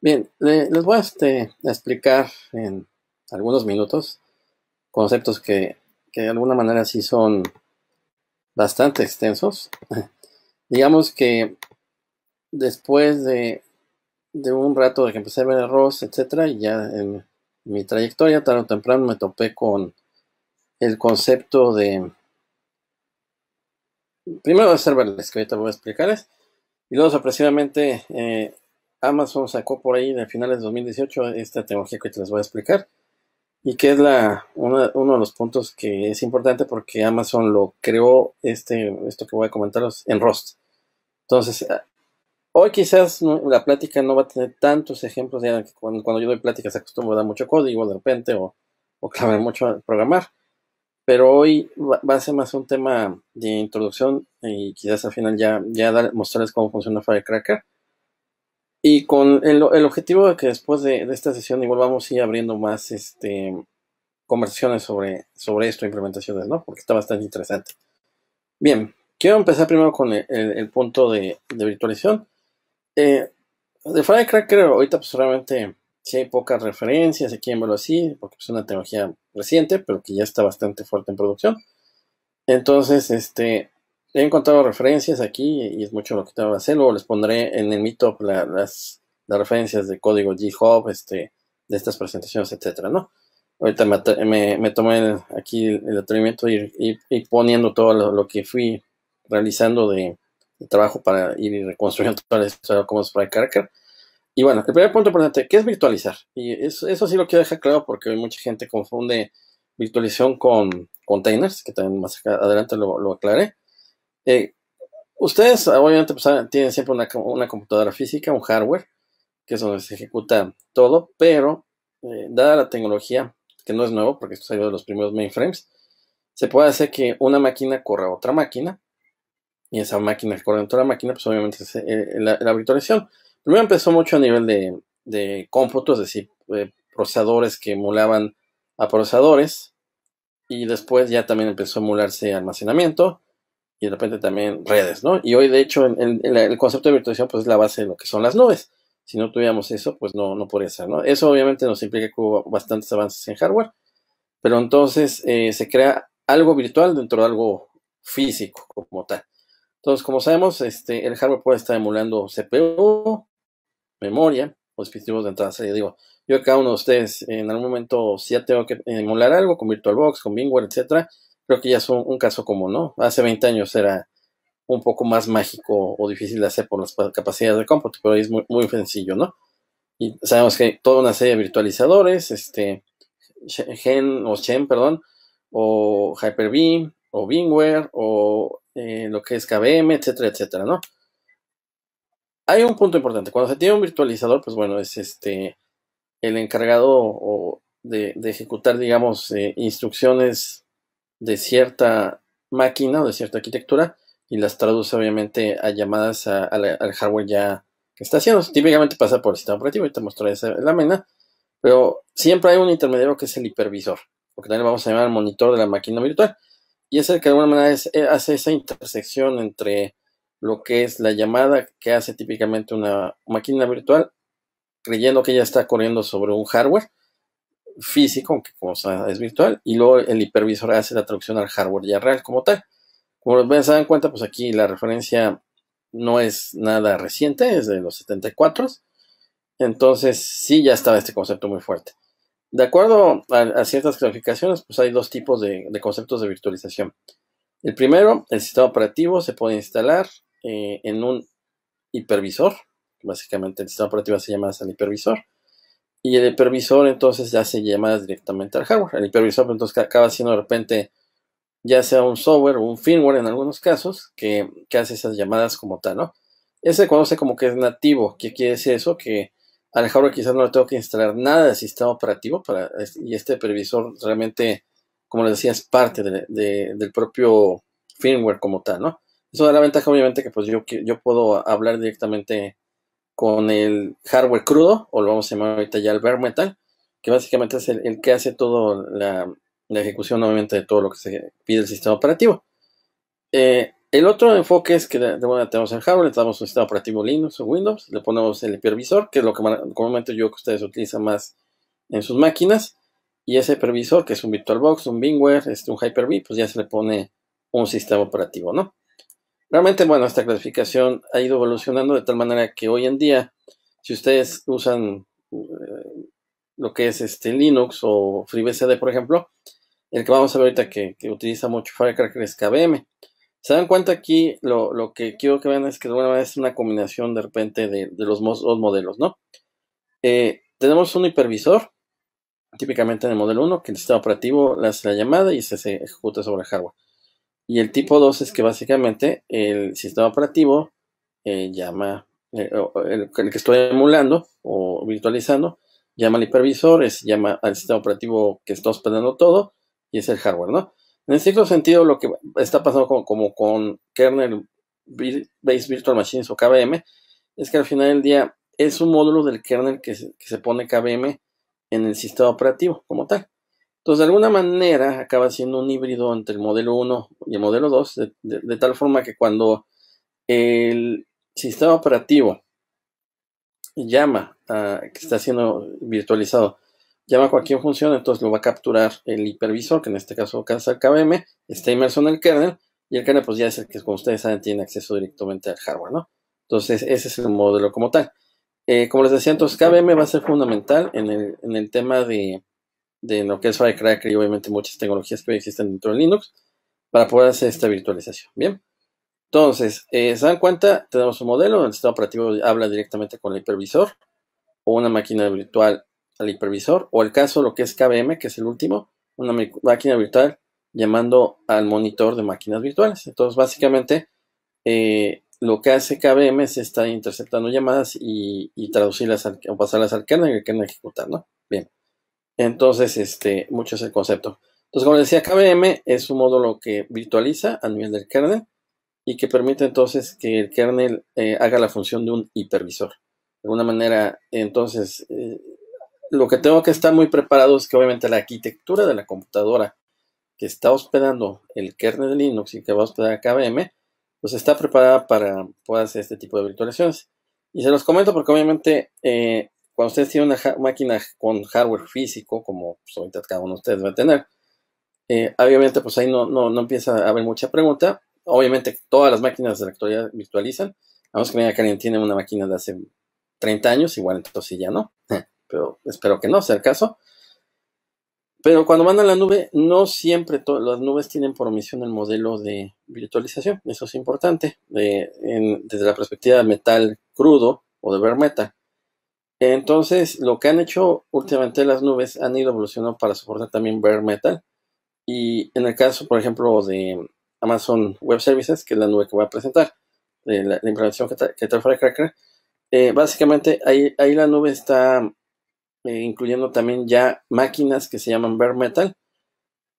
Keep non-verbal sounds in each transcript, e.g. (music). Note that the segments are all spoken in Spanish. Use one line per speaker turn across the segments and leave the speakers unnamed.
Bien, les voy a, este, explicar en algunos minutos conceptos que, de alguna manera sí son bastante extensos. (laughs) Digamos que después de, de, un rato de que empecé a ver arroz, etcétera, y ya en mi trayectoria tarde o temprano me topé con el concepto de. Primero de serverless, que ahorita voy a explicarles, y luego sorpresivamente. Eh, Amazon sacó por ahí a finales de 2018 esta tecnología que te les voy a explicar y que es la, uno de los puntos que es importante porque Amazon lo creó, este, esto que voy a comentaros, en Rust. Entonces, eh, hoy quizás la plática no va a tener tantos ejemplos, ya que cuando, yo doy pláticas acostumbro a dar mucho código de repente o, o mucho programar, pero hoy va, a ser más un tema de introducción y quizás al final ya, ya mostrarles cómo funciona Firecracker y con el, objetivo de que después de, esta sesión igual vamos a ir abriendo más este, conversaciones sobre, sobre esto, implementaciones, ¿no? Porque está bastante interesante. Bien, quiero empezar primero con el, punto de, de virtualización. Eh, de Firecracker ahorita pues realmente sí hay pocas referencias, aquí en verlo así, porque pues, es una tecnología reciente, pero que ya está bastante fuerte en producción. Entonces, este, He encontrado referencias aquí y es mucho lo que tengo que hacer. Luego les pondré en el meetup las, referencias de código GitHub, este, de estas presentaciones, etcétera, ¿no? Ahorita me, tomé aquí el, atrevimiento y ir, poniendo todo lo, que fui realizando de, trabajo para ir reconstruyendo (laughs) todo esto como Sprite Carker. Y bueno, el primer punto importante, ¿qué es virtualizar? Y eso, sí lo quiero dejar claro porque mucha gente confunde virtualización con containers, que también más adelante lo aclaré. Eh, ustedes, ah, obviamente, pues, tienen siempre una, computadora física, un hardware, que es donde se ejecuta todo, pero eh, dada la tecnología, que no es nuevo, porque esto salió de los primeros mainframes, se puede hacer que una máquina corra a otra máquina, y esa máquina que corre a otra máquina, pues obviamente es eh, la, virtualización. Primero empezó mucho a nivel de, de cómputo, es decir, procesadores que emulaban a procesadores, y después ya también empezó a emularse almacenamiento, y de repente también redes, ¿no? Y hoy, de hecho, en, el concepto de virtualización, pues es la base de lo que son las nubes. Si no tuviéramos eso, pues no, no podría ser, ¿no? Eso obviamente nos implica que hubo bastantes avances en hardware, pero entonces eh, se crea algo virtual dentro de algo físico como tal. Entonces, como sabemos, este, el hardware puede estar emulando CPU, memoria o dispositivos de entrada. Yo digo, yo cada uno de ustedes en algún momento, si ya tengo que emular algo con VirtualBox, con VMware, etcétera, creo que ya es un, caso común, ¿no? Hace 20 años era un poco más mágico o difícil de hacer por las capacidades de cómputo, pero es muy, sencillo, ¿no? Y sabemos que hay toda una serie de virtualizadores, este, Gen o Xen, perdón, o Hyper-V, o VMware, o eh, lo que es KVM, etcétera, etcétera, ¿no? Hay un punto importante. Cuando se tiene un virtualizador, pues bueno, es este el encargado de, ejecutar, digamos, eh, instrucciones de cierta máquina o de cierta arquitectura y las traduce obviamente a llamadas al hardware ya que está haciendo. Típicamente pasa por el sistema operativo, y te mostraré esa mena pero siempre hay un intermediario que es el hipervisor, porque que también vamos a llamar el monitor de la máquina virtual, y es el que de alguna manera eh, hace esa intersección entre lo que es la llamada que hace típicamente una máquina virtual, creyendo que ya está corriendo sobre un hardware, físico, aunque sea es virtual, y luego el hipervisor hace la traducción al hardware ya real como tal. Como se dan cuenta, pues aquí la referencia no es nada reciente, es de los 74. Entonces sí ya estaba este concepto muy fuerte. De acuerdo a, ciertas clasificaciones, pues hay dos tipos de, conceptos de virtualización. El primero, el sistema operativo se puede instalar eh, en un hipervisor. Básicamente el sistema operativo se llama el hipervisor y el hipervisor entonces ya hace llamadas directamente al hardware. El hipervisor pues, entonces acaba siendo de repente ya sea un software o un firmware en algunos casos que, hace esas llamadas como tal, ¿no? Ese se conoce como que es nativo. ¿Qué quiere decir eso? Que al hardware quizás no le tengo que instalar nada del sistema operativo para, y este hipervisor realmente, como les decía, es parte del propio firmware como tal, ¿no? Eso da la ventaja obviamente que pues yo, yo puedo hablar directamente con el hardware crudo, o lo vamos a llamar ahorita ya el bare metal, que básicamente es el, que hace toda la, ejecución obviamente de todo lo que se pide el sistema operativo. Eh, el otro enfoque es que de, tenemos el hardware, le damos un sistema operativo Linux o Windows, le ponemos el hipervisor, que es lo que comúnmente yo que ustedes utilizan más en sus máquinas, y ese hipervisor, que es un VirtualBox, un Bingware, este, un Hyper-V, pues ya se le pone un sistema operativo, ¿no? Realmente, bueno, esta clasificación ha ido evolucionando de tal manera que hoy en día, si ustedes usan eh, lo que es este Linux o FreeBSD, por ejemplo, el que vamos a ver ahorita que, que utiliza mucho Firecracker es KVM. Se dan cuenta aquí, lo, que quiero que vean es que de es una combinación de repente de, los dos modelos, ¿no? Eh, tenemos un hipervisor, típicamente en el modelo 1, que el sistema operativo le hace la llamada y se ejecuta sobre el hardware. Y el tipo 2 es que básicamente el sistema operativo eh, llama, eh, el, que estoy emulando o virtualizando, llama al hipervisor, llama al sistema operativo que está hospedando todo y es el hardware, ¿no? En cierto sentido, lo que está pasando como, con kernel based virtual machines o KVM es que al final del día es un módulo del kernel que se, que se pone KVM en el sistema operativo como tal. Entonces, de alguna manera, acaba siendo un híbrido entre el modelo 1 y el modelo 2, de, tal forma que cuando el sistema operativo llama, a, que está siendo virtualizado, llama a cualquier función, entonces lo va a capturar el hipervisor, que en este caso alcanza el KBM, está inmerso en el kernel, y el kernel pues ya es el que, como ustedes saben, tiene acceso directamente al hardware, ¿no? Entonces, ese es el modelo como tal. Eh, como les decía, entonces KBM va a ser fundamental en el tema de de lo que es Firecracker y obviamente muchas tecnologías que existen dentro de Linux para poder hacer esta virtualización. Bien, entonces, eh, ¿se dan cuenta? Tenemos un modelo en el sistema operativo habla directamente con el hipervisor o una máquina virtual al hipervisor o el caso lo que es KVM, que es el último, una máquina virtual llamando al monitor de máquinas virtuales. Entonces, básicamente, eh, lo que hace KVM es estar interceptando llamadas y, traducirlas o pasarlas al kernel y el kernel ejecutar, ¿no? Bien. Entonces, este, mucho es el concepto. Entonces, como les decía, KVM es un módulo que virtualiza a nivel del kernel y que permite entonces que el kernel eh, haga la función de un hipervisor. De alguna manera, entonces, eh, lo que tengo que estar muy preparado es que obviamente la arquitectura de la computadora que está hospedando el kernel de Linux y que va a hospedar KVM, pues está preparada para poder hacer este tipo de virtualizaciones. Y se los comento porque obviamente eh, cuando ustedes tienen una máquina con hardware físico, como pues, ahorita cada uno de ustedes va a tener, eh, obviamente pues ahí no, no, empieza a haber mucha pregunta. Obviamente todas las máquinas de la actualidad virtualizan. Vamos que que alguien tiene una máquina de hace 30 años, igual entonces ya no. (laughs) Pero espero que no sea el caso. Pero cuando van a la nube, no siempre todas las nubes tienen por omisión el modelo de virtualización. Eso es importante. desde la perspectiva de metal crudo o de ver metal, entonces, lo que han hecho últimamente las nubes han ido evolucionando para soportar también bare metal. Y en el caso, por ejemplo, de Amazon Web Services, que es la nube que voy a presentar, de la, implementación que, que trae eh, básicamente ahí, ahí, la nube está eh, incluyendo también ya máquinas que se llaman bare metal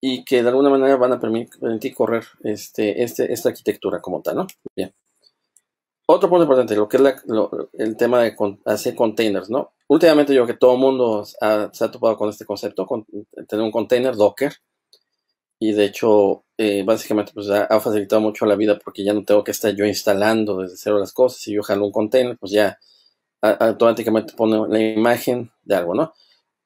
y que de alguna manera van a permitir correr este, este, esta arquitectura como tal, ¿no? Bien. Otro punto importante, lo que es el tema de hacer containers, ¿no? Últimamente yo creo que todo el mundo se ha topado con este concepto, con, tener un container Docker. Y de hecho, eh, básicamente pues ha, facilitado mucho la vida porque ya no tengo que estar yo instalando desde cero las cosas. Si yo jalo un container, pues ya automáticamente pone la imagen de algo, ¿no?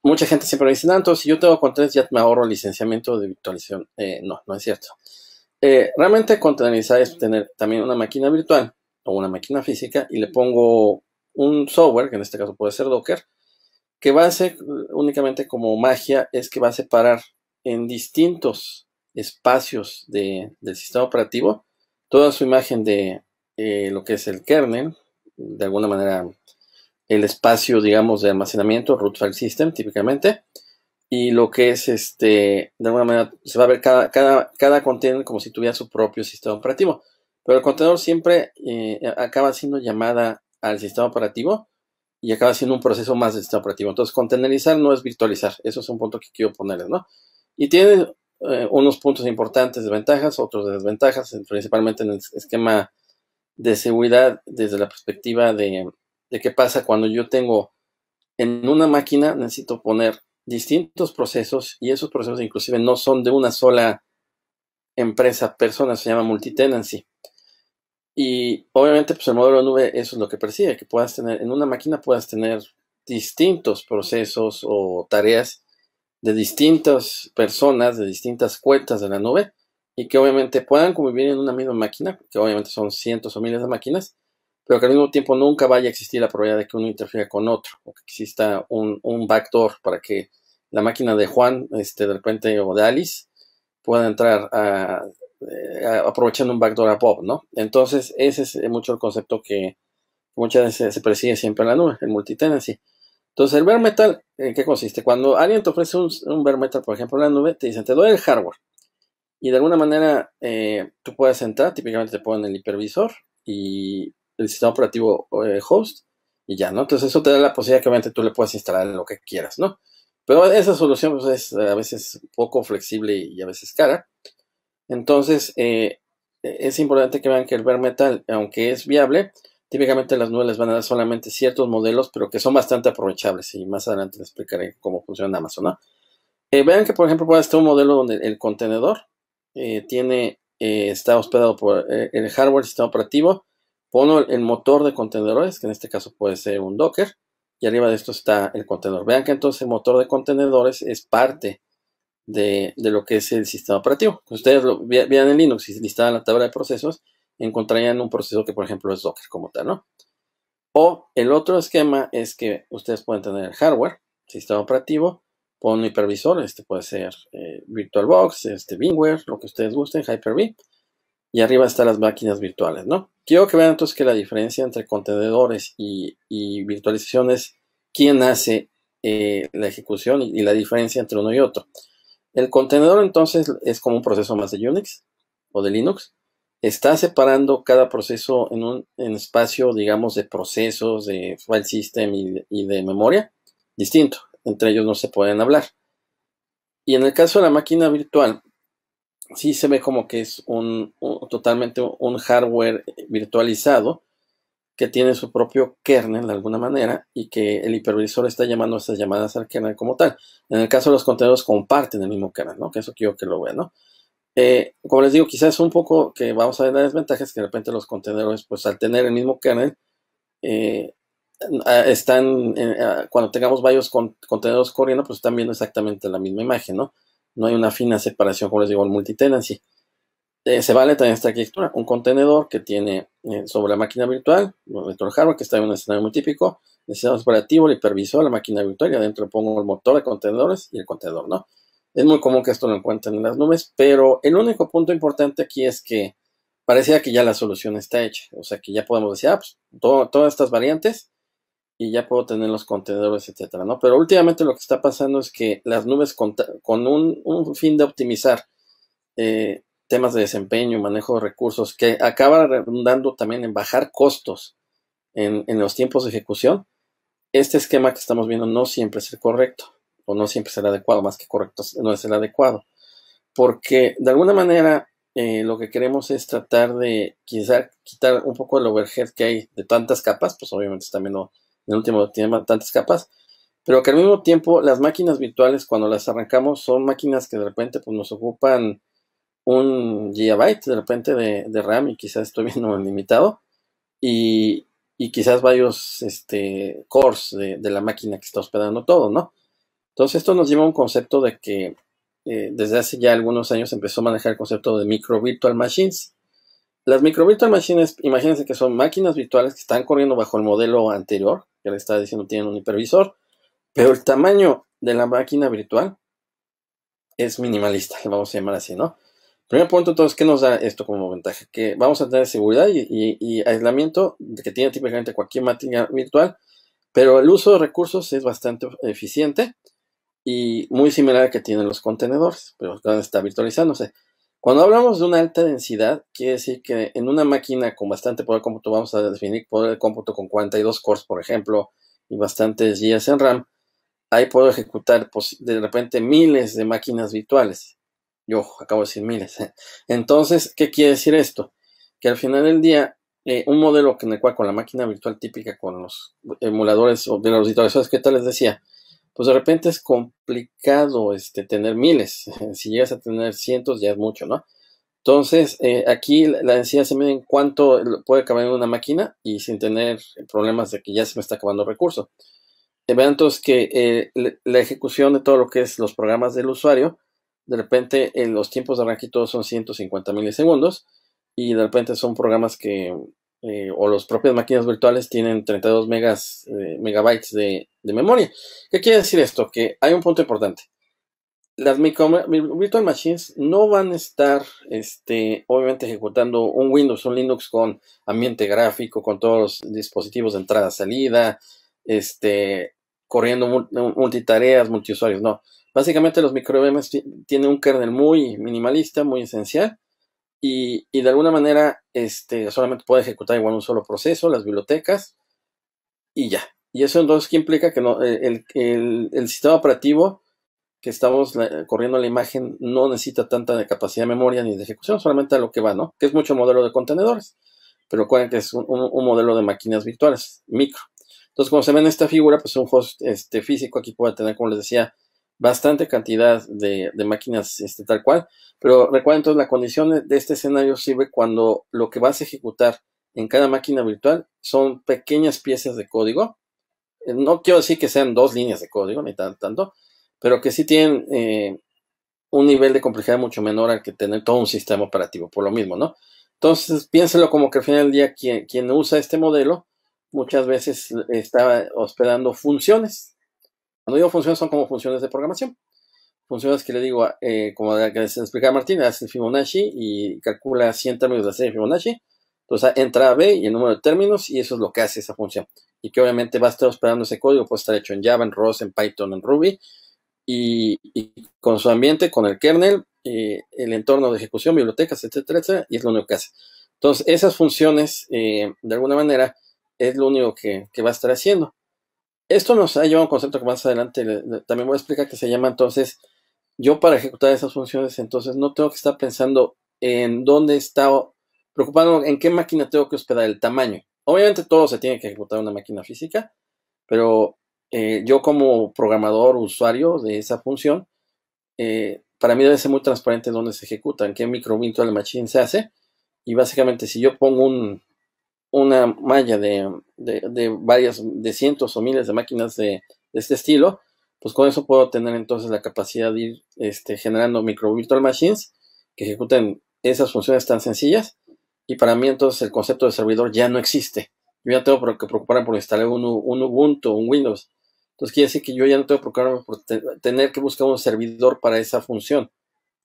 Mucha gente siempre me dice, no, si yo tengo containers ya me ahorro licenciamiento de virtualización. Eh, no, no es cierto. Eh, realmente containerizar es tener también una máquina virtual o una máquina física y le pongo un software, que en este caso puede ser Docker, que va a hacer únicamente como magia, es que va a separar en distintos espacios del sistema operativo toda su imagen de eh, lo que es el kernel, de alguna manera el espacio, digamos, de almacenamiento, root file system, típicamente, y lo que es este, de alguna manera, se va a ver cada, cada, cada container como si tuviera su propio sistema operativo. Pero el contenedor siempre eh, acaba siendo llamada al sistema operativo y acaba siendo un proceso más del sistema operativo. Entonces, contenerizar no es virtualizar. Eso es un punto que quiero ponerles, ¿no? Y tiene eh, unos puntos importantes de ventajas, otros de desventajas, principalmente en el esquema de seguridad desde la perspectiva de, de qué pasa cuando yo tengo en una máquina, necesito poner distintos procesos y esos procesos inclusive no son de una sola empresa, persona, se llama multitenancy. Y obviamente, pues el modelo de nube eso es lo que persigue, que puedas tener, en una máquina puedas tener distintos procesos o tareas de distintas personas, de distintas cuentas de la nube, y que obviamente puedan convivir en una misma máquina, que obviamente son cientos o miles de máquinas, pero que al mismo tiempo nunca vaya a existir la probabilidad de que uno interfiera con otro, o que exista un, un backdoor para que la máquina de Juan, este, de repente, o de Alice, pueda entrar a eh, aprovechando un backdoor a pop, ¿no? Entonces, ese es eh, mucho el concepto que muchas veces se persigue siempre en la nube, el multitenancy. Entonces, el bare metal, ¿en qué consiste? Cuando alguien te ofrece un, bare metal, por ejemplo, en la nube, te dicen, te doy el hardware. Y de alguna manera eh, tú puedes entrar, típicamente te ponen el hipervisor y el sistema operativo host y ya, ¿no? Entonces eso te da la posibilidad que obviamente tú le puedes instalar lo que quieras, ¿no? Pero esa solución pues, es a veces poco flexible y a veces cara. Entonces, eh, es importante que vean que el bare metal, aunque es viable, típicamente las nubes les van a dar solamente ciertos modelos, pero que son bastante aprovechables. Y más adelante les explicaré cómo funciona Amazon. Eh, vean que, por ejemplo, puede estar un modelo donde el contenedor eh, tiene, está hospedado por el hardware, sistema operativo. Pongo el motor de contenedores, que en este caso puede ser un Docker, y arriba de esto está el contenedor. Vean que entonces el motor de contenedores es parte de, lo que es el sistema operativo. ustedes lo, vean en Linux y listan la tabla de procesos, encontrarían un proceso que, por ejemplo, es Docker como tal, ¿no? O el otro esquema es que ustedes pueden tener hardware, sistema operativo, con un hipervisor, este puede ser eh, VirtualBox, este VMware, lo que ustedes gusten, Hyper-V, y arriba están las máquinas virtuales, ¿no? Quiero que vean entonces que la diferencia entre contenedores y, virtualizaciones, virtualización es quién hace eh, la ejecución y la diferencia entre uno y otro. El contenedor entonces es como un proceso más de Unix o de Linux. Está separando cada proceso en un espacio, digamos, de procesos, de file system y de, memoria distinto. Entre ellos no se pueden hablar. Y en el caso de la máquina virtual, sí se ve como que es un totalmente un hardware virtualizado que tiene su propio kernel de alguna manera y que el hipervisor está llamando esas llamadas al kernel como tal. En el caso de los contenedores comparten el mismo kernel, ¿no? Que eso quiero que lo vean, ¿no? Eh, como les digo, quizás un poco que vamos a ver las desventajas, que de repente los contenedores, pues al tener el mismo kernel, eh, ah, están, eh, ah, cuando tengamos varios contenedores corriendo, pues están viendo exactamente la misma imagen, ¿no? No hay una fina separación, como les digo, el multitenancy. Eh, se vale también esta arquitectura, un contenedor que tiene eh, sobre la máquina virtual, dentro hardware, que está en un escenario muy típico, el sistema operativo, el hipervisor, la máquina virtual, y adentro pongo el motor de contenedores y el contenedor, ¿no? Es muy común que esto lo encuentren en las nubes, pero el único punto importante aquí es que parecía que ya la solución está hecha, o sea que ya podemos decir, ah, pues todas estas variantes y ya puedo tener los contenedores, etcétera, ¿no? Pero últimamente lo que está pasando es que las nubes con, un, un fin de optimizar eh, temas de desempeño, manejo de recursos, que acaba redundando también en bajar costos en, los tiempos de ejecución, este esquema que estamos viendo no siempre es el correcto, o no siempre es el adecuado, más que correcto, no es el adecuado. Porque de alguna manera eh, lo que queremos es tratar de quizá quitar un poco el overhead que hay de tantas capas, pues obviamente este también no, en el último tema tantas capas, pero que al mismo tiempo las máquinas virtuales cuando las arrancamos son máquinas que de repente pues, nos ocupan un gigabyte de repente de, RAM y quizás estoy viendo (laughs) limitado y, quizás varios este, cores de, la máquina que está hospedando todo, ¿no? Entonces esto nos lleva a un concepto de que eh, desde hace ya algunos años empezó a manejar el concepto de micro virtual machines. Las micro virtual machines, imagínense que son máquinas virtuales que están corriendo bajo el modelo anterior, que le estaba diciendo tienen un hipervisor, pero el tamaño de la máquina virtual es minimalista, vamos a llamar así, ¿no? Primer punto, entonces, ¿qué nos da esto como ventaja? Que vamos a tener seguridad y, aislamiento que tiene típicamente cualquier máquina virtual, pero el uso de recursos es bastante eficiente y muy similar al que tienen los contenedores, pero está virtualizándose. Cuando hablamos de una alta densidad, quiere decir que en una máquina con bastante poder de cómputo, vamos a definir poder de cómputo con 42 cores, por ejemplo, y bastantes GB en RAM, ahí puedo ejecutar pues, de repente miles de máquinas virtuales yo acabo de decir miles. (laughs) Entonces, ¿qué quiere decir esto? Que al final del día, eh, un modelo en el cual con la máquina virtual típica, con los emuladores o de los ¿sabes qué tal les decía, pues de repente es complicado este, tener miles. (laughs) Si llegas a tener cientos, ya es mucho, ¿no? Entonces, eh, aquí la densidad se mide en cuánto puede caber en una máquina y sin tener problemas de que ya se me está acabando el recurso. Eh, vean entonces que la ejecución de todo lo que es los programas del usuario de repente en los tiempos de arranque todos son 150 milisegundos y de repente son programas que eh, o las propias máquinas virtuales tienen 32 megas, eh, megabytes de, memoria. ¿Qué quiere decir esto? Que hay un punto importante. Las virtual machines no van a estar, este, obviamente, ejecutando un Windows, un Linux con ambiente gráfico, con todos los dispositivos de entrada-salida, este, corriendo multitareas, multiusuarios, no. Básicamente los microVMs tienen un kernel muy minimalista, muy esencial, y, de alguna manera este, solamente puede ejecutar igual un solo proceso, las bibliotecas, y ya. Y eso entonces ¿qué implica que no, eh, el, sistema operativo que estamos eh, corriendo la imagen no necesita tanta capacidad de memoria ni de ejecución, solamente a lo que va, ¿no? Que es mucho modelo de contenedores, pero recuerden que es un modelo de máquinas virtuales, micro. Entonces, como se ve en esta figura, pues un host este, físico aquí puede tener, como les decía, bastante cantidad de, máquinas este, tal cual. Pero recuerden, entonces, la condición de este escenario sirve cuando lo que vas a ejecutar en cada máquina virtual son pequeñas piezas de código. Eh, no quiero decir que sean dos líneas de código, ni tanto, pero que sí tienen eh, un nivel de complejidad mucho menor al que tener todo un sistema operativo, por lo mismo, ¿no? Entonces, piénselo como que al final del día quien usa este modelo muchas veces está hospedando funciones. Cuando digo funciones son como funciones de programación. Funciones que le digo, eh, como la que les explicaba Martín, hace Fibonacci y calcula 100 términos de la serie Fibonacci. Entonces entra a B y el número de términos y eso es lo que hace esa función. Y que obviamente va a estar hospedando ese código, puede estar hecho en Java, en ROS, en Python, en Ruby. Y, con su ambiente, con el kernel, el entorno de ejecución, bibliotecas, etcétera, etcétera, y es lo único que hace. Entonces, esas funciones, eh, de alguna manera, es lo único que, va a estar haciendo. Esto nos ha llevado a un concepto que más adelante también voy a explicar que se llama entonces, yo para ejecutar esas funciones, entonces no tengo que estar pensando en dónde está, preocupado en qué máquina tengo que hospedar el tamaño. Obviamente todo se tiene que ejecutar en una máquina física, pero eh, yo como programador, usuario de esa función, eh, para mí debe ser muy transparente dónde se ejecutan, en qué micro la machine se hace. Y básicamente si yo pongo un, una malla de, de, varias, de cientos o miles de máquinas de, este estilo, pues con eso puedo tener entonces la capacidad de ir este, generando micro virtual machines que ejecuten esas funciones tan sencillas. Y para mí entonces el concepto de servidor ya no existe. Yo ya tengo que preocuparme por instalar un, un Ubuntu, un Windows. Entonces quiere decir que yo ya no tengo que preocuparme por tener que buscar un servidor para esa función.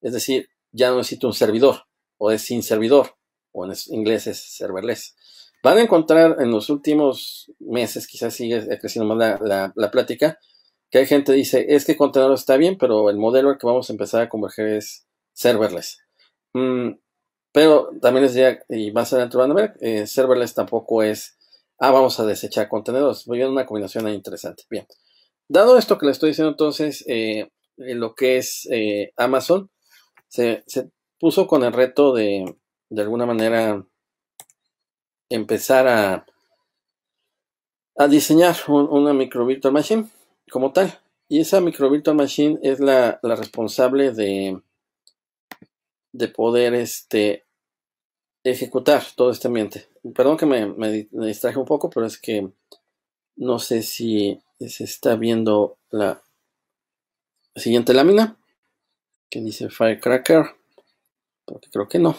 Es decir, ya no necesito un servidor, o es sin servidor, o en inglés es serverless. Van a encontrar en los últimos meses, quizás sigue creciendo más la, plática, que hay gente que dice, es que contenedor está bien, pero el modelo al que vamos a empezar a converger es serverless. Mm, pero también les diría, y más adelante van a ver, eh, serverless tampoco es, ah, vamos a desechar contenedores. Voy a una combinación interesante. Bien. Dado esto que les estoy diciendo entonces, eh, en lo que es eh, Amazon, se, se, puso con el reto de, de alguna manera, empezar a, a diseñar una micro virtual machine como tal. Y esa micro virtual machine es la, la responsable de, de poder este, ejecutar todo este ambiente. Perdón que me, me, distraje un poco, pero es que no sé si se está viendo la siguiente lámina que dice Firecracker, porque creo que no.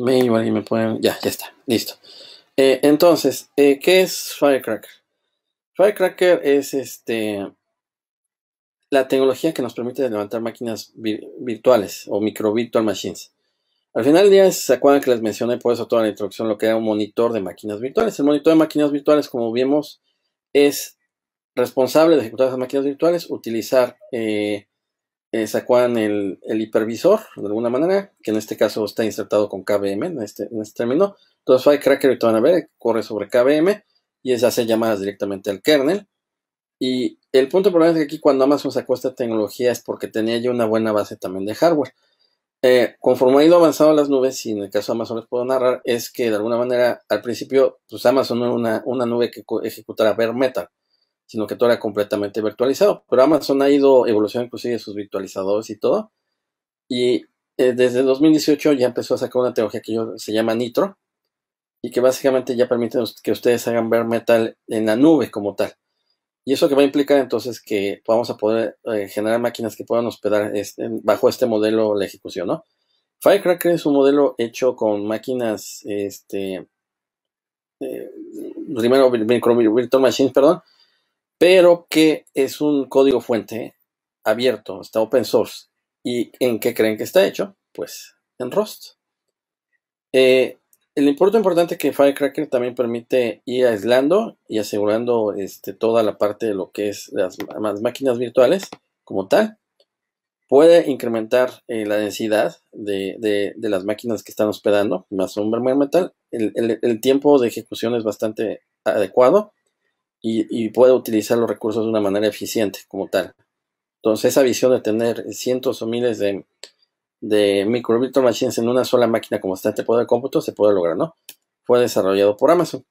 Me igual y me pueden. Ya, ya está. Listo. Eh, entonces, eh, ¿qué es Firecracker? Firecracker es este. La tecnología que nos permite levantar máquinas virtuales o micro virtual machines. Al final del día, se acuerdan que les mencioné por eso toda la introducción lo que era un monitor de máquinas virtuales. El monitor de máquinas virtuales, como vimos, es responsable de ejecutar esas máquinas virtuales, utilizar eh, eh, sacaban el, hipervisor, de alguna manera, que en este caso está insertado con KVM, este, en este, término. Entonces, Firecracker, te van a ver, corre sobre KVM y es hace llamadas directamente al kernel. Y el punto problema es que aquí cuando Amazon sacó esta tecnología es porque tenía ya una buena base también de hardware. Eh, conforme ha ido avanzando las nubes, y en el caso de Amazon les puedo narrar, es que de alguna manera al principio pues Amazon era una, nube que ejecutara bare metal sino que todo era completamente virtualizado. Pero Amazon ha ido evolucionando inclusive sus virtualizadores y todo. Y eh, desde 2018 ya empezó a sacar una tecnología que yo, se llama Nitro y que básicamente ya permite que ustedes hagan ver metal en la nube como tal. Y eso que va a implicar entonces que vamos a poder eh, generar máquinas que puedan hospedar bajo este modelo la ejecución, ¿no? Firecracker es un modelo hecho con máquinas, este, eh, primero virtual machines, perdón, pero que es un código fuente abierto, está open source. ¿Y en qué creen que está hecho? Pues en Rust. Eh, el importe importante que Firecracker también permite ir aislando y asegurando este, toda la parte de lo que es las, máquinas virtuales como tal. Puede incrementar eh, la densidad de, las máquinas que están hospedando, más un metal. el tiempo de ejecución es bastante adecuado y, puede utilizar los recursos de una manera eficiente como tal. Entonces, esa visión de tener cientos o miles de, de micro machines en una sola máquina como está de este poder de cómputo se puede lograr, ¿no? Fue desarrollado por Amazon.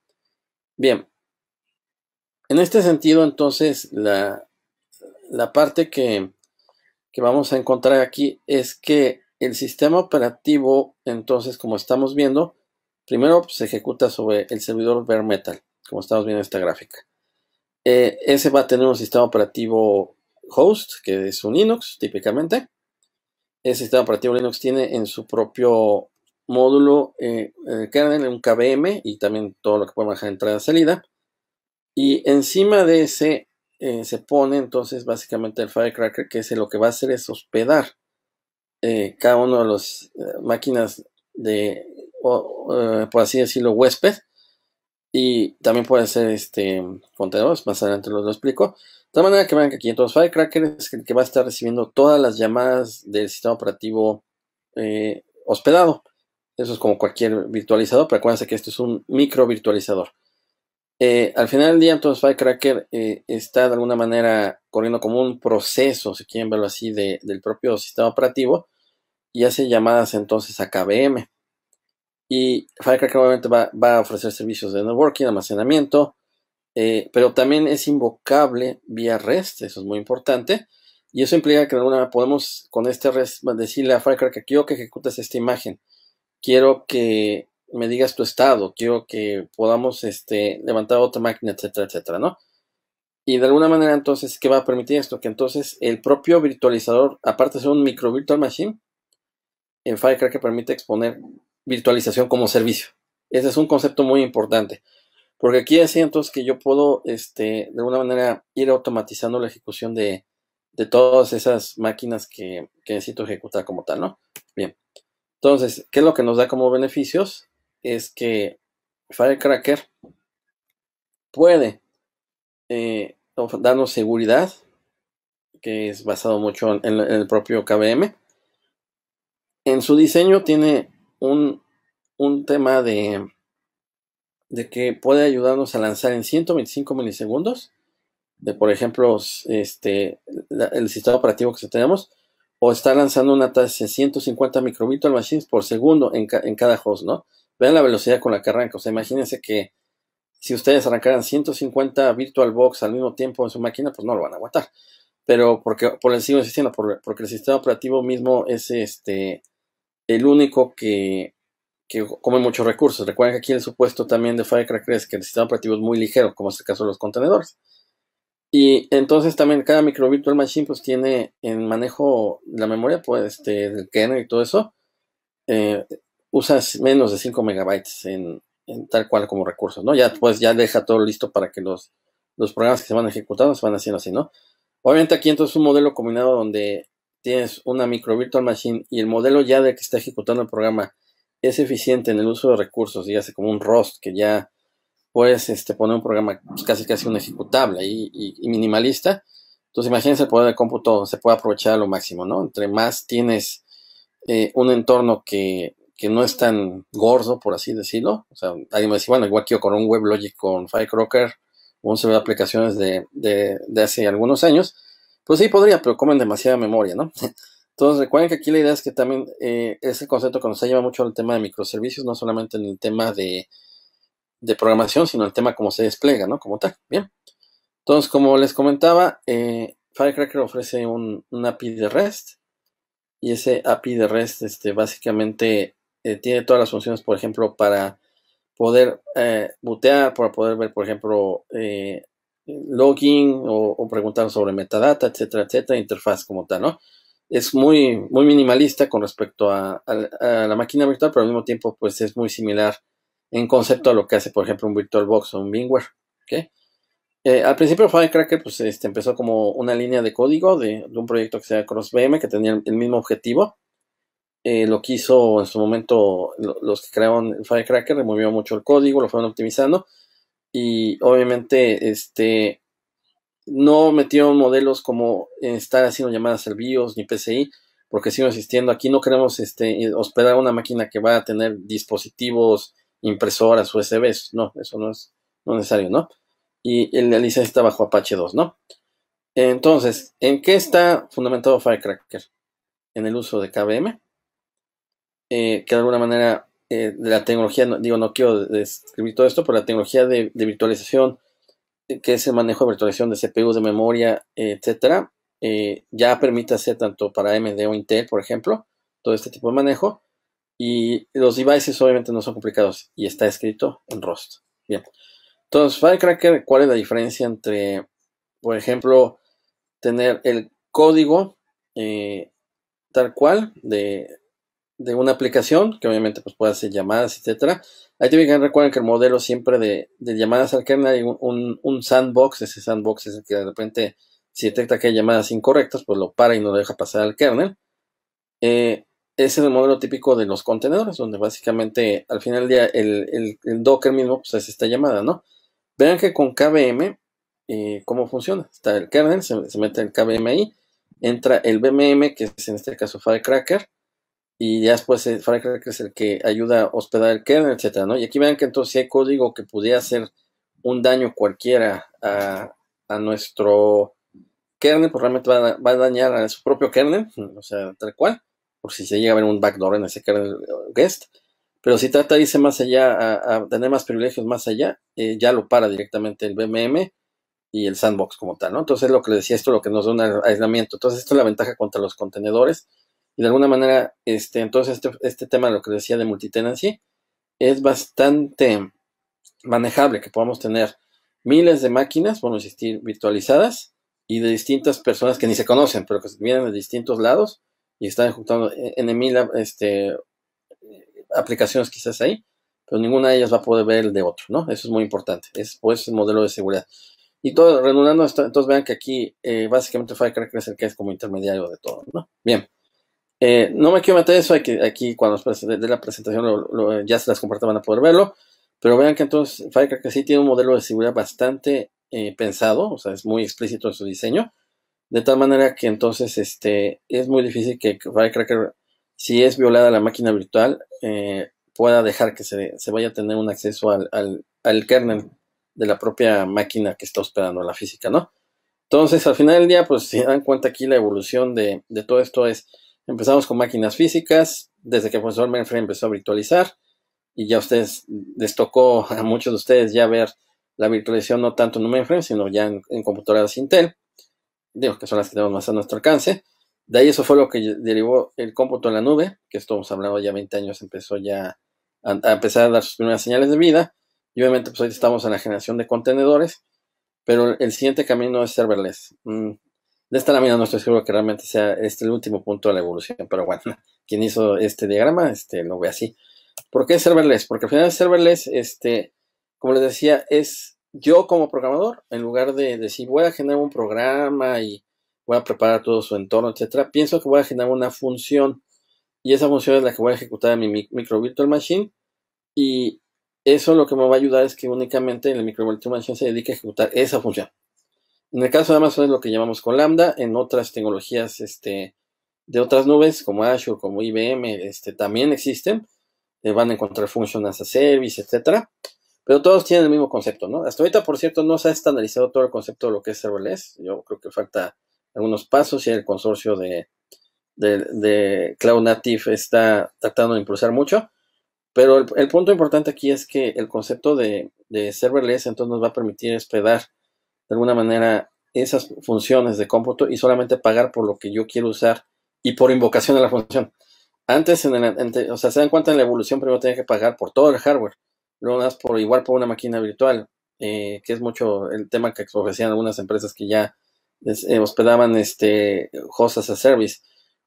Bien. En este sentido, entonces, la, la parte que, que vamos a encontrar aquí es que el sistema operativo, entonces, como estamos viendo, primero pues, se ejecuta sobre el servidor bare metal, como estamos viendo en esta gráfica. Eh, ese va a tener un sistema operativo host, que es un Linux típicamente. Ese sistema operativo Linux tiene en su propio módulo eh, eh, kernel, un KVM y también todo lo que puede de entrada y salida. Y encima de ese se pone entonces básicamente el Firecracker, que es lo que va a hacer es hospedar cada una de las máquinas de, por así decirlo, huésped y también puede ser este contenedores, más adelante los lo explico. De tal manera que vean que aquí entonces Firecracker es el que va a estar recibiendo todas las llamadas del sistema operativo eh, hospedado. Eso es como cualquier virtualizador, pero acuérdense que esto es un micro virtualizador. Eh, al final del día, entonces Firecracker eh, está de alguna manera corriendo como un proceso, si quieren verlo así, del propio sistema operativo y hace llamadas entonces a KBM. Y Firecracker obviamente va, a ofrecer servicios de networking, almacenamiento, eh, pero también es invocable vía REST, eso es muy importante. Y eso implica que de alguna podemos con este REST decirle a que quiero que ejecutes esta imagen, quiero que me digas tu estado, quiero que podamos este, levantar otra máquina, etcétera, etcétera, ¿no? Y de alguna manera entonces, ¿qué va a permitir esto? Que entonces el propio virtualizador, aparte de ser un micro virtual machine, en Firecracker permite exponer virtualización como servicio. Ese es un concepto muy importante. Porque aquí ya entonces que yo puedo, este, de alguna manera, ir automatizando la ejecución de, todas esas máquinas que, necesito ejecutar como tal, ¿no? Bien. Entonces, ¿qué es lo que nos da como beneficios? Es que Firecracker puede eh, darnos seguridad, que es basado mucho en, en el propio KVM. En su diseño tiene un, un tema de, de que puede ayudarnos a lanzar en 125 milisegundos de por ejemplo este el sistema operativo que tenemos o está lanzando una tasa de 150 microvirtual machines por segundo en, en, cada host, ¿no? Vean la velocidad con la que arranca. O sea, imagínense que si ustedes arrancaran 150 virtual box al mismo tiempo en su máquina, pues no lo van a aguantar. Pero porque, por el sigo insistiendo, porque el sistema operativo mismo es este el único que, que come muchos recursos. Recuerden que aquí el supuesto también de Firecracker es que el sistema operativo muy ligero, como es el caso de los contenedores. Y entonces también cada micro virtual machine pues tiene en manejo la memoria, pues este, del kernel y todo eso, eh, usas menos de 5 megabytes en, en, tal cual como recursos, ¿no? Ya pues ya deja todo listo para que los, los programas que se van ejecutando se van haciendo así, ¿no? Obviamente aquí entonces un modelo combinado donde tienes una micro virtual machine y el modelo ya de que está ejecutando el programa es eficiente en el uso de recursos, dígase como un ROST, que ya puedes este, poner un programa pues, casi casi un ejecutable y, minimalista, entonces imagínense el poder de cómputo se puede aprovechar a lo máximo, ¿no? Entre más tienes eh, un entorno que, no es tan gordo, por así decirlo, o sea, alguien me decía, bueno, igual que yo con un WebLogic con Firecracker, un servidor de aplicaciones de, de, de hace algunos años, pues sí, podría, pero comen demasiada memoria, ¿no? (laughs) Entonces, recuerden que aquí la idea es que también eh, es el concepto que nos lleva mucho al tema de microservicios, no solamente en el tema de, programación, sino el tema cómo se despliega, ¿no? Como tal, bien. Entonces, como les comentaba, eh, Firecracker ofrece un, API de REST y ese API de REST este, básicamente eh, tiene todas las funciones, por ejemplo, para poder eh, para poder ver, por ejemplo, login o, preguntar sobre metadata, etcétera, etcétera, interfaz como tal, ¿no? Es muy, muy minimalista con respecto a, la máquina virtual, pero al mismo tiempo pues es muy similar en concepto a lo que hace, por ejemplo, un VirtualBox o un Bingware, ¿ok? Eh, al principio Firecracker pues, este, empezó como una línea de código de, un proyecto que se llama CrossVM, que tenía el, mismo objetivo. Eh, lo que hizo en su momento los que crearon Firecracker, removió mucho el código, lo fueron optimizando y obviamente este no metieron modelos como estar haciendo llamadas al BIOS ni PCI porque sigo existiendo. aquí no queremos este eh, hospedar una máquina que va a tener dispositivos impresoras USBs. no eso no es, necesario no y el licencia está bajo Apache 2 no entonces en qué está fundamentado Firecracker en el uso de KVM eh, que de alguna manera eh, la tecnología, digo, no quiero describir todo esto, pero la tecnología de, virtualización, eh, que es el manejo de virtualización de CPUs, de memoria, etcétera, eh, ya permite hacer tanto para AMD o Intel, por ejemplo, todo este tipo de manejo. Y los devices obviamente no son complicados y está escrito en Rust. Bien. Entonces, Firecracker, ¿cuál es la diferencia entre, por ejemplo, tener el código tal cual de de una aplicación, que obviamente pues puede hacer llamadas, etcétera. Ahí tienen que recuerden que el modelo siempre de, llamadas al kernel hay un, sandbox, ese sandbox es el que de repente si detecta que hay llamadas incorrectas, pues lo para y no lo deja pasar al kernel. Eh, ese es el modelo típico de los contenedores, donde básicamente al final del día el, Docker mismo pues, hace esta llamada, ¿no? Vean que con KVM, eh, ¿cómo funciona? Está el kernel, se, mete el KVM ahí, entra el BMM, que es en este caso Firecracker, y ya después creo eh, es el que ayuda a hospedar el kernel, etcétera, ¿no? Y aquí vean que entonces si hay código que pudiera hacer un daño cualquiera a, nuestro kernel, pues realmente va a, dañar a su propio kernel, mm, o sea, tal cual, por si se llega a ver un backdoor en ese kernel eh, guest. Pero si trata de irse más allá, a, tener más privilegios más allá, eh, ya lo para directamente el BMM y el sandbox como tal, ¿no? Entonces lo que les decía, esto es lo que nos da un aislamiento. Entonces esto es la ventaja contra los contenedores de alguna manera, este, entonces este, este, tema, lo que decía de multitenancy, es bastante manejable que podamos tener miles de máquinas, bueno, existir virtualizadas y de distintas personas que ni se conocen, pero que vienen de distintos lados y están juntando en mil este, aplicaciones quizás ahí, pero ninguna de ellas va a poder ver el de otro, ¿no? Eso es muy importante, es pues el modelo de seguridad. Y todo, redundando, entonces vean que aquí eh, básicamente Firecracker es el que es como intermediario de todo, ¿no? Bien. Eh, no me quiero meter eso aquí, aquí cuando de la presentación ya se las comparten, van a poder verlo. Pero vean que entonces Firecracker sí tiene un modelo de seguridad bastante eh, pensado, o sea, es muy explícito en su diseño. De tal manera que entonces este, es muy difícil que Firecracker, si es violada la máquina virtual, eh, pueda dejar que se, vaya a tener un acceso al, kernel de la propia máquina que está hospedando la física, ¿no? Entonces, al final del día, pues si dan cuenta aquí la evolución de todo esto es Empezamos con máquinas físicas, desde que el profesor Manfred empezó a virtualizar, y ya ustedes, les tocó (laughs) a muchos de ustedes ya ver la virtualización no tanto en un mainframe, sino ya en, computadoras Intel, digo que son las que tenemos más a nuestro alcance. De ahí eso fue lo que derivó el cómputo en la nube, que esto hemos hablado ya 20 años, empezó ya a, empezar a dar sus primeras señales de vida. Y obviamente pues hoy estamos en la generación de contenedores, pero el siguiente camino es serverless. Mm, de esta lámina no estoy seguro que realmente sea este el último punto de la evolución, pero bueno, (laughs) quien hizo este diagrama este, lo ve así. ¿Por qué serverless? Porque al final serverless, este, como les decía, es yo como programador, en lugar de decir voy a generar un programa y voy a preparar todo su entorno, etcétera, pienso que voy a generar una función y esa función es la que voy a ejecutar en mi micro virtual machine y eso lo que me va a ayudar es que únicamente en el micro virtual machine se dedique a ejecutar esa función. En el caso de Amazon es lo que llamamos con Lambda, en otras tecnologías este, de otras nubes como Azure, como IBM, este, también existen, eh, van a encontrar funciones as a Service, etcétera, pero todos tienen el mismo concepto, ¿no? Hasta ahorita, por cierto, no se ha estandarizado todo el concepto de lo que es serverless, yo creo que falta algunos pasos y el consorcio de, Cloud Native está tratando de impulsar mucho, pero el, punto importante aquí es que el concepto de, serverless entonces nos va a permitir hospedar de alguna manera esas funciones de cómputo y solamente pagar por lo que yo quiero usar y por invocación de la función. Antes, en en, o sea, se dan cuenta en la evolución, primero tenía que pagar por todo el hardware, luego más por igual por una máquina virtual, eh, que es mucho el tema que ofrecían algunas empresas que ya eh, hospedaban este, host as a service,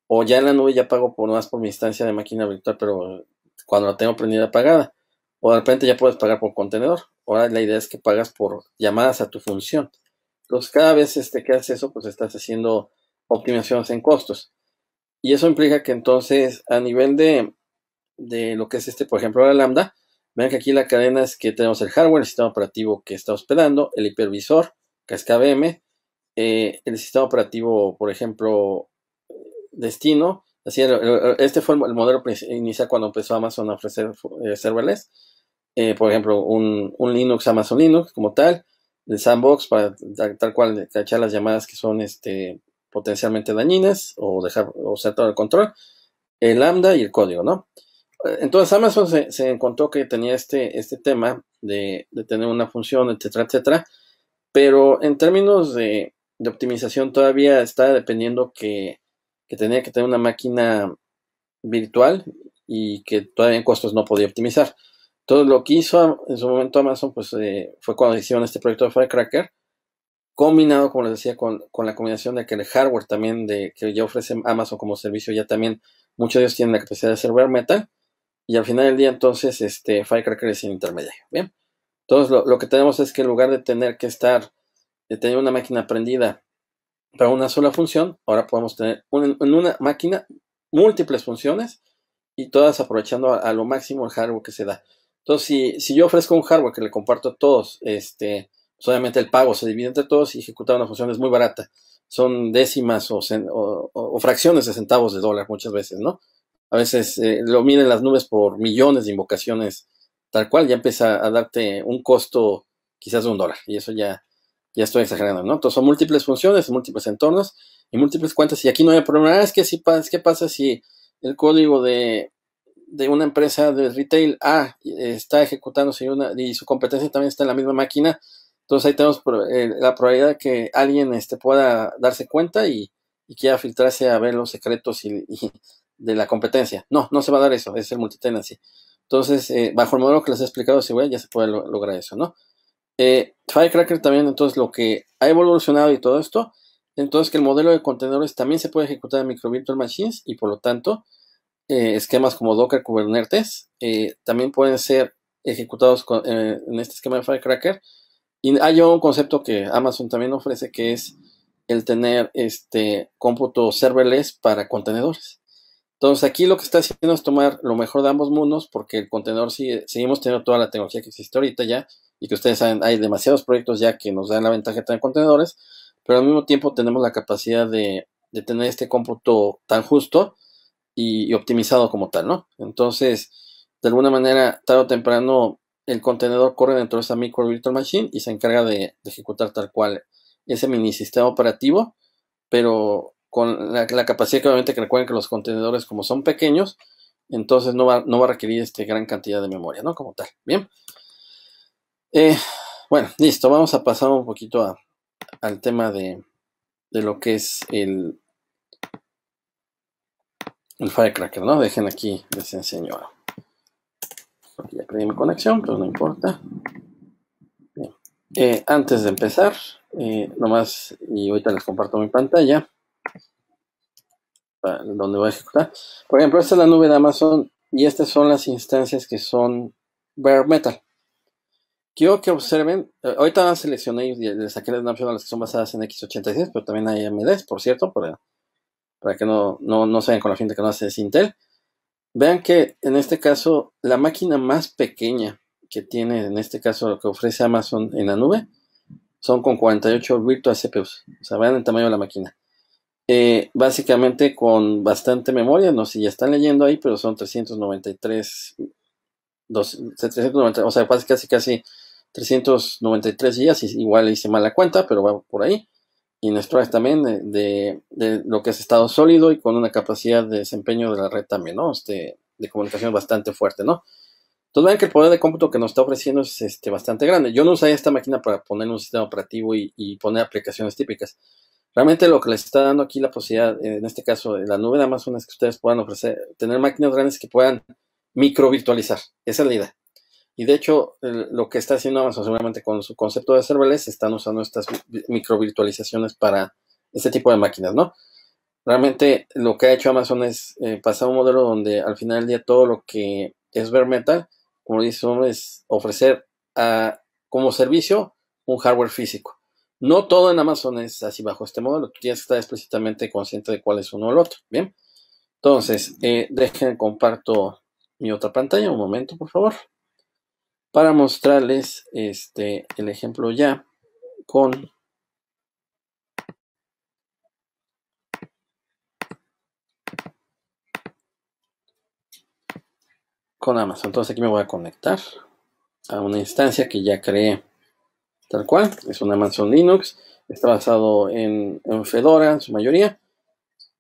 o ya en la nube ya pago por más por mi instancia de máquina virtual, pero cuando la tengo prendida pagada. O de repente ya puedes pagar por contenedor. Ahora la idea es que pagas por llamadas a tu función. Entonces, cada vez este, que haces eso, pues estás haciendo optimizaciones en costos. Y eso implica que entonces, a nivel de, lo que es este, por ejemplo, la Lambda, vean que aquí la cadena es que tenemos el hardware, el sistema operativo que está hospedando, el hipervisor, que es eh, el sistema operativo, por ejemplo, destino. Así, este fue el modelo inicial cuando empezó Amazon a ofrecer eh, serverless. Eh, por ejemplo, un, Linux Amazon Linux como tal, el sandbox para tal, cual cachar las llamadas que son este, potencialmente dañinas o dejar o todo el control, el lambda y el código, ¿no? Eh, entonces Amazon se, encontró que tenía este, este tema de, de, tener una función, etcétera, etcétera, pero en términos de, optimización todavía está dependiendo que tenía que tener una máquina virtual y que todavía en costos no podía optimizar. Entonces lo que hizo en su momento Amazon pues, eh, fue cuando hicieron este proyecto de Firecracker, combinado, como les decía, con, la combinación de que el hardware también de, que ya ofrece Amazon como servicio, ya también muchos de ellos tienen la capacidad de server meta, y al final del día entonces este Firecracker es el intermediario. Bien, entonces lo, que tenemos es que en lugar de tener que estar, de tener una máquina prendida para una sola función, ahora podemos tener en una máquina múltiples funciones y todas aprovechando a lo máximo el hardware que se da. Entonces, si, yo ofrezco un hardware que le comparto a todos, este, pues obviamente el pago se divide entre todos y ejecutar una función es muy barata. Son décimas o, o, fracciones de centavos de dólar muchas veces, ¿no? A veces eh, lo miren las nubes por millones de invocaciones, tal cual, ya empieza a darte un costo quizás de un dólar. Y eso ya, ya estoy exagerando, ¿no? Entonces son múltiples funciones, múltiples entornos y múltiples cuentas. Y aquí no hay problema. Ah, es que si es pasa si el código de, de una empresa de retail A ah, está ejecutándose y, una, y su competencia también está en la misma máquina, entonces ahí tenemos eh, la probabilidad que alguien este, pueda darse cuenta y, quiera filtrarse a ver los secretos y, de la competencia. No, no se va a dar eso, es el multitenancy. Entonces, eh, bajo el modelo que les he explicado si ya se puede lograr eso, ¿no? Eh, Firecracker también, entonces, lo que ha evolucionado y todo esto, entonces que el modelo de contenedores también se puede ejecutar en micro virtual machines y por lo tanto, eh, esquemas como Docker Kubernetes eh, también pueden ser ejecutados eh, en este esquema de Firecracker. Y hay un concepto que Amazon también ofrece que es el tener este cómputo serverless para contenedores. Entonces aquí lo que está haciendo es tomar lo mejor de ambos mundos porque el contenedor sigue, seguimos teniendo toda la tecnología que existe ahorita ya y que ustedes saben, hay demasiados proyectos ya que nos dan la ventaja de tener contenedores, pero al mismo tiempo tenemos la capacidad de, de tener este cómputo tan justo y, optimizado como tal, ¿no? Entonces, de alguna manera, tarde o temprano, el contenedor corre dentro de esa micro virtual machine y se encarga de, ejecutar tal cual ese mini sistema operativo, pero con la, capacidad que obviamente que recuerden que los contenedores como son pequeños, entonces no va, no va a requerir esta gran cantidad de memoria, ¿no? Como tal, ¿bien? Eh, bueno, listo, vamos a pasar un poquito al tema de lo que es el, el firecracker, ¿no? Dejen aquí, les enseño aquí ya perdí mi conexión, pero pues no importa. Eh, antes de empezar, eh, nomás, y ahorita les comparto mi pantalla, donde voy a ejecutar. Por ejemplo, esta es la nube de Amazon y estas son las instancias que son bare metal. Quiero que observen, eh, ahorita seleccioné y les saqué las las que son basadas en x86, pero también hay AMDs, por cierto, por ejemplo para que no, no, no con la gente que no hace Intel. Vean que en este caso la máquina más pequeña que tiene, en este caso lo que ofrece Amazon en la nube, son con 48 virtual CPUs. O sea, vean el tamaño de la máquina. Eh, básicamente con bastante memoria, no sé si ya están leyendo ahí, pero son 393, 2, o sea, casi casi 393 días, igual hice mala cuenta, pero va por ahí y en también de, de, lo que es estado sólido y con una capacidad de desempeño de la red también, ¿no? Este, de comunicación bastante fuerte, ¿no? Entonces vean que el poder de cómputo que nos está ofreciendo es este, bastante grande. Yo no usé esta máquina para poner un sistema operativo y, y poner aplicaciones típicas. Realmente lo que les está dando aquí la posibilidad, eh, en este caso de eh, la nube de Amazon, es que ustedes puedan ofrecer, tener máquinas grandes que puedan micro virtualizar Esa es la idea. Y de hecho, lo que está haciendo Amazon seguramente con su concepto de serverless, están usando estas microvirtualizaciones para este tipo de máquinas, ¿no? Realmente lo que ha hecho Amazon es eh, pasar un modelo donde al final del día todo lo que es ver metal, como dice es ofrecer como servicio un hardware físico. No todo en Amazon es así bajo este modelo. Tú tienes que estar explícitamente consciente de cuál es uno o el otro. Bien. Entonces, eh, dejen, comparto mi otra pantalla. Un momento, por favor para mostrarles este, el ejemplo ya con con Amazon. Entonces aquí me voy a conectar a una instancia que ya creé tal cual. Es una Amazon Linux. Está basado en, Fedora en su mayoría.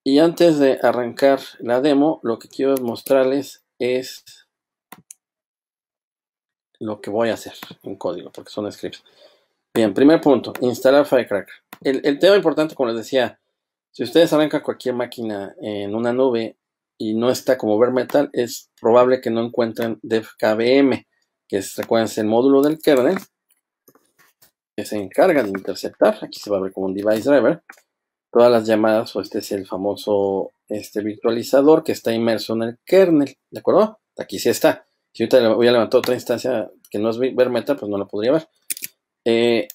Y antes de arrancar la demo, lo que quiero mostrarles es lo que voy a hacer en código, porque son scripts. Bien, primer punto, instalar Firecracker. El, tema importante, como les decía, si ustedes arrancan cualquier máquina en una nube y no está como ver metal, es probable que no encuentren DevKVM, que es, el módulo del kernel, que se encarga de interceptar, aquí se va a ver como un device driver, todas las llamadas, o pues, este es el famoso este virtualizador que está inmerso en el kernel, ¿de acuerdo? Aquí sí está. Si ahorita voy a levantar otra instancia que no es ver meta, pues no la podría ver. Eh,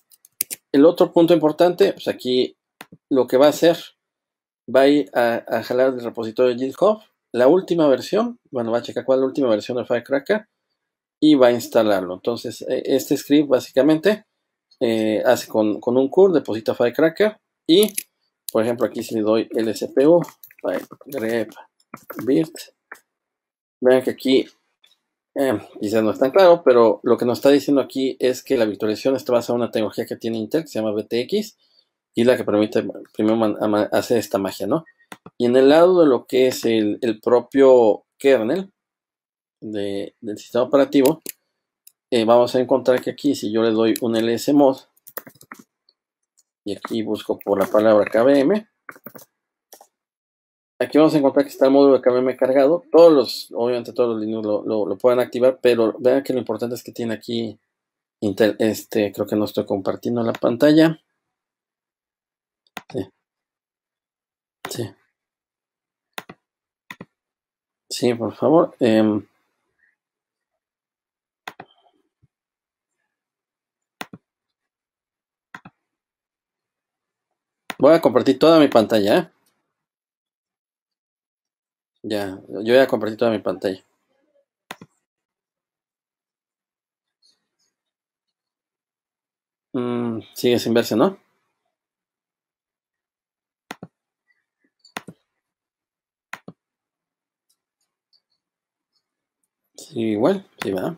el otro punto importante, pues aquí lo que va a hacer, va a ir a, jalar del repositorio de GitHub, la última versión, bueno, va a checar cuál es la última versión de Firecracker y va a instalarlo. Entonces, e, este script básicamente eh, hace con, un curl, deposita Firecracker y, por ejemplo, aquí si le doy lspu, grep, vean que aquí eh, quizás no es tan claro, pero lo que nos está diciendo aquí es que la virtualización está basada en una tecnología que tiene Intel, que se llama BTX, y la que permite primero hacer esta magia, ¿no? Y en el lado de lo que es el, propio kernel del sistema operativo, eh, vamos a encontrar que aquí, si yo le doy un lsmod, y aquí busco por la palabra KVM, aquí vamos a encontrar que está el módulo de KVM cargado. Todos los, obviamente todos los Linux lo, pueden activar, pero vean que lo importante es que tiene aquí Intel, este, creo que no estoy compartiendo la pantalla. Sí. Sí. Sí, por favor. Em. voy a compartir toda mi pantalla. ¿eh? Ya, yo ya compartí toda mi pantalla. Mm, sigue sin verse, ¿no? igual, sí, ¿verdad?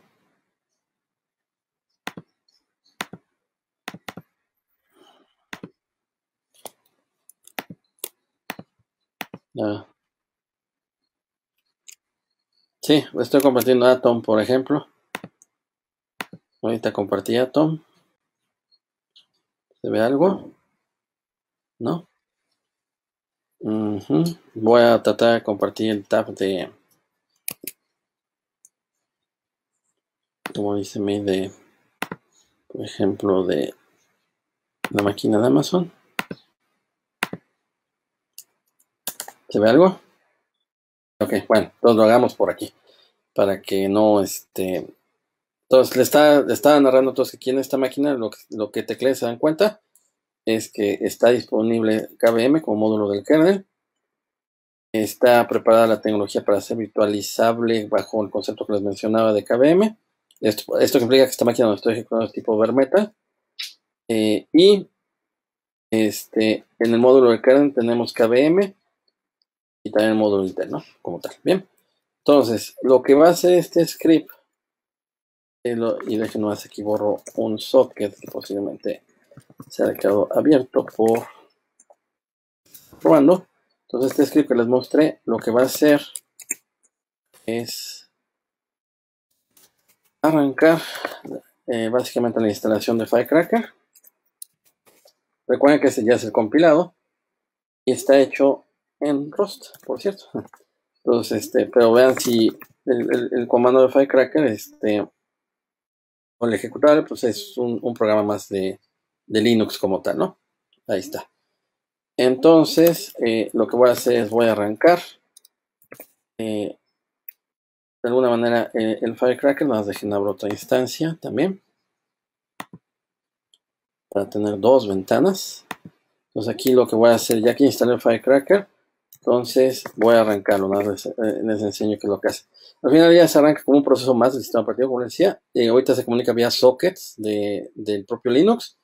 No. Ah. Sí, estoy compartiendo Atom, por ejemplo. Ahorita compartí Tom. ¿Se ve algo? ¿No? Voy a tratar de compartir el tab de... Como dice mi de... Por ejemplo, de la máquina de Amazon. ¿Se ve algo? Ok, bueno, entonces lo hagamos por aquí. Para que no este. Entonces le está, narrando entonces que aquí en esta máquina lo, que teclean se dan cuenta es que está disponible KVM como módulo del kernel. Está preparada la tecnología para ser virtualizable bajo el concepto que les mencionaba de KVM. Esto, esto implica que esta máquina no estoy ejecutando es tipo vermeta eh, y este, en el módulo del kernel tenemos KVM y también el módulo interno como tal. Bien, entonces lo que va a hacer este script y, eh, lo, y que no hace aquí borro un socket que posiblemente se ha quedado abierto por probando. Entonces este script que les mostré lo que va a hacer es arrancar eh, básicamente la instalación de Firecracker. Recuerden que este ya es el compilado y está hecho en Rust, por cierto. Entonces, este, pero vean si el, comando de Firecracker, este, o el ejecutable, pues es un, programa más de, Linux como tal, ¿no? Ahí está. Entonces, eh, lo que voy a hacer es voy a arrancar. Eh, de alguna manera, eh, el Firecracker, nada dejen abrir otra instancia también. Para tener dos ventanas. Entonces aquí lo que voy a hacer, ya que instalé el Firecracker, entonces voy a arrancarlo, más eh, les, enseño que es lo que hace. Al final ya se arranca como un proceso más del sistema partido, como les decía. Eh, ahorita se comunica vía sockets del propio Linux.